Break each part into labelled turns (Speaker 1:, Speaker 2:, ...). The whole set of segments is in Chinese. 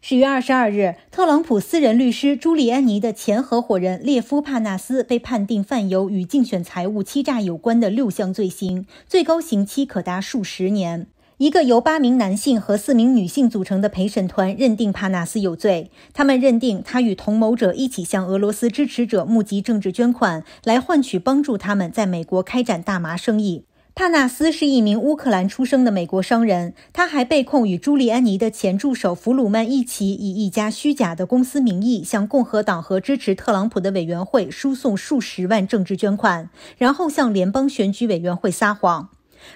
Speaker 1: 十月二十二日，特朗普私人律师朱利安尼的前合伙人列夫·帕纳斯被判定犯有与竞选财务欺诈有关的六项罪行，最高刑期可达数十年。一个由八名男性和四名女性组成的陪审团认定帕纳斯有罪，他们认定他与同谋者一起向俄罗斯支持者募集政治捐款，来换取帮助他们在美国开展大麻生意。帕纳斯是一名乌克兰出生的美国商人，他还被控与朱利安尼的前助手弗鲁曼一起，以一家虚假的公司名义向共和党和支持特朗普的委员会输送数十万政治捐款，然后向联邦选举委员会撒谎。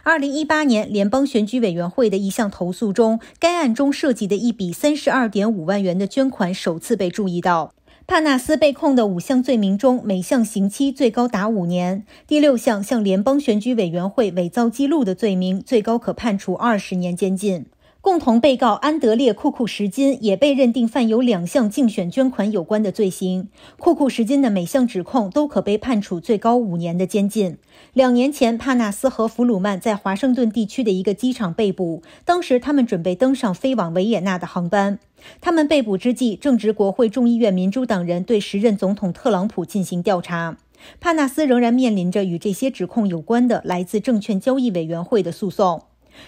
Speaker 1: 二零一八年，联邦选举委员会的一项投诉中，该案中涉及的一笔三十二点五万元的捐款首次被注意到。帕纳斯被控的五项罪名中，每项刑期最高达五年；第六项向联邦选举委员会伪造记录的罪名，最高可判处二十年监禁。共同被告安德烈·库库什金也被认定犯有两项竞选捐款有关的罪行。库库什金的每项指控都可被判处最高五年的监禁。两年前，帕纳斯和弗鲁曼在华盛顿地区的一个机场被捕，当时他们准备登上飞往维也纳的航班。他们被捕之际正值国会众议院民主党人对时任总统特朗普进行调查。帕纳斯仍然面临着与这些指控有关的来自证券交易委员会的诉讼。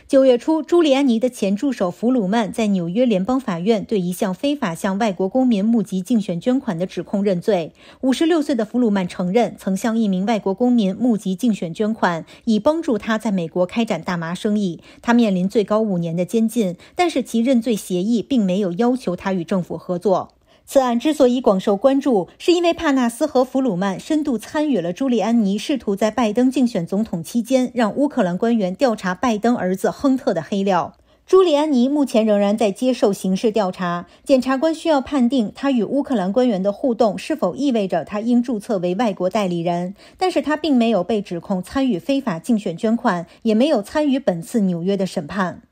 Speaker 1: 九月初，朱利安尼的前助手弗鲁曼在纽约联邦法院对一项非法向外国公民募集竞选捐款的指控认罪。五十六岁的弗鲁曼承认曾向一名外国公民募集竞选捐款，以帮助他在美国开展大麻生意。他面临最高五年的监禁，但是其认罪协议并没有要求他与政府合作。此案之所以广受关注，是因为帕纳斯和弗鲁曼深度参与了朱利安尼试图在拜登竞选总统期间让乌克兰官员调查拜登儿子亨特的黑料。朱利安尼目前仍然在接受刑事调查，检察官需要判定他与乌克兰官员的互动是否意味着他应注册为外国代理人。但是他并没有被指控参与非法竞选捐款，也没有参与本次纽约的审判。